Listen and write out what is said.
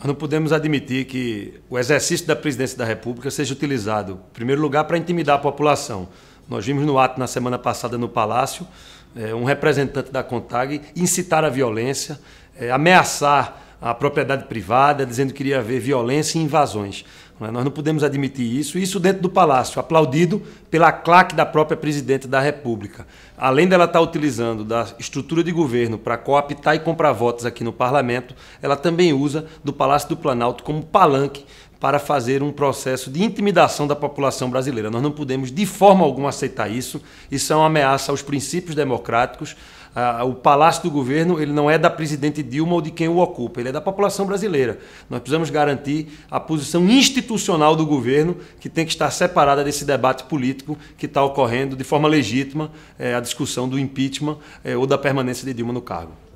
Nós não podemos admitir que o exercício da presidência da República seja utilizado, em primeiro lugar, para intimidar a população. Nós vimos no ato na semana passada no Palácio eh, um representante da CONTAG incitar a violência, eh, ameaçar a propriedade privada, dizendo que iria haver violência e invasões. Né? Nós não podemos admitir isso. Isso dentro do Palácio, aplaudido pela claque da própria presidente da República. Além dela estar tá utilizando da estrutura de governo para cooptar e comprar votos aqui no parlamento, ela também usa do Palácio do Planalto como palanque para fazer um processo de intimidação da população brasileira. Nós não podemos de forma alguma aceitar isso. Isso é uma ameaça aos princípios democráticos. Ah, o palácio do governo ele não é da presidente Dilma ou de quem o ocupa, ele é da população brasileira. Nós precisamos garantir a posição institucional institucional do governo que tem que estar separada desse debate político que está ocorrendo de forma legítima é, a discussão do impeachment é, ou da permanência de Dilma no cargo.